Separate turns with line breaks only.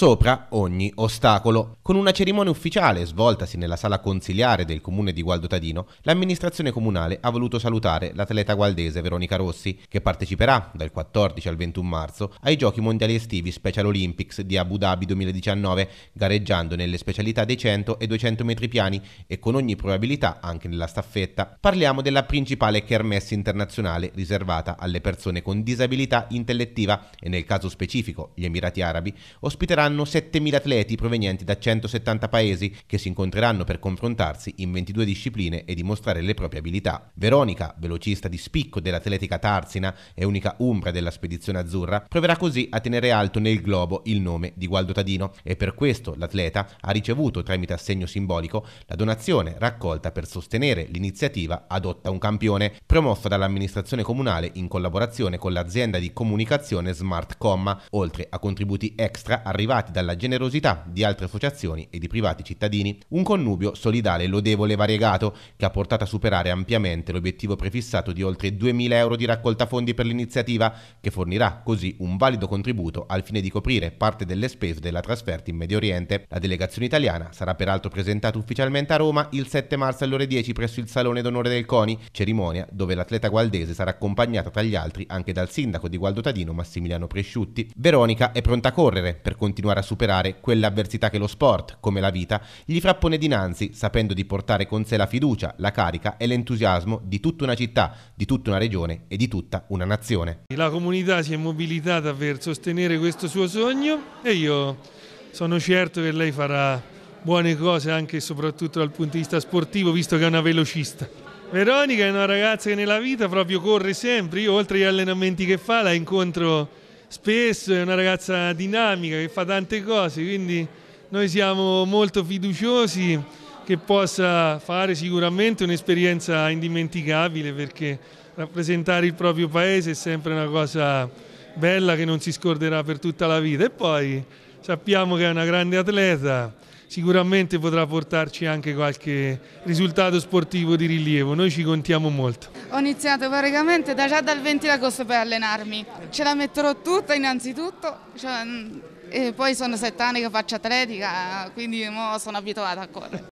sopra ogni ostacolo. Con una cerimonia ufficiale svoltasi nella sala consiliare del comune di Gualdotadino, l'amministrazione comunale ha voluto salutare l'atleta gualdese Veronica Rossi, che parteciperà dal 14 al 21 marzo ai Giochi Mondiali Estivi Special Olympics di Abu Dhabi 2019, gareggiando nelle specialità dei 100 e 200 metri piani e con ogni probabilità anche nella staffetta. Parliamo della principale kermesse internazionale riservata alle persone con disabilità intellettiva e nel caso specifico gli Emirati Arabi ospiteranno saranno 7.000 atleti provenienti da 170 paesi che si incontreranno per confrontarsi in 22 discipline e dimostrare le proprie abilità. Veronica, velocista di spicco dell'atletica Tarsina e unica umbra della spedizione azzurra, proverà così a tenere alto nel globo il nome di Gualdo Tadino e per questo l'atleta ha ricevuto tramite assegno simbolico la donazione raccolta per sostenere l'iniziativa Adotta un campione, promossa dall'amministrazione comunale in collaborazione con l'azienda di comunicazione Smart Comma, oltre a contributi extra arrivati alimentati dalla generosità di altre associazioni e di privati cittadini, un connubio solidale, lodevole e variegato che ha portato a superare ampiamente l'obiettivo prefissato di oltre 2.000 euro di raccolta fondi per l'iniziativa, che fornirà così un valido contributo al fine di coprire parte delle spese della trasferta in Medio Oriente. La delegazione italiana sarà peraltro presentata ufficialmente a Roma il 7 marzo alle ore 10 presso il Salone d'Onore del CONI, cerimonia dove l'atleta gualdese sarà accompagnata tra gli altri anche dal sindaco di Gualdo Tadino Massimiliano Presciutti. Veronica è pronta a correre per continuare continuare a superare quelle avversità che lo sport, come la vita, gli frappone dinanzi, sapendo di portare con sé la fiducia, la carica e l'entusiasmo di tutta una città, di tutta una regione e di tutta una nazione.
La comunità si è mobilitata per sostenere questo suo sogno e io sono certo che lei farà buone cose anche e soprattutto dal punto di vista sportivo, visto che è una velocista. Veronica è una ragazza che nella vita proprio corre sempre, io oltre agli allenamenti che fa la incontro spesso, è una ragazza dinamica che fa tante cose, quindi noi siamo molto fiduciosi che possa fare sicuramente un'esperienza indimenticabile perché rappresentare il proprio paese è sempre una cosa bella che non si scorderà per tutta la vita e poi sappiamo che è una grande atleta, sicuramente potrà portarci anche qualche risultato sportivo di rilievo, noi ci contiamo molto.
Ho iniziato praticamente da già dal 20 agosto per allenarmi, ce la metterò tutta innanzitutto, cioè, mm, poi sono sette anni che faccio atletica, quindi sono abituata a correre.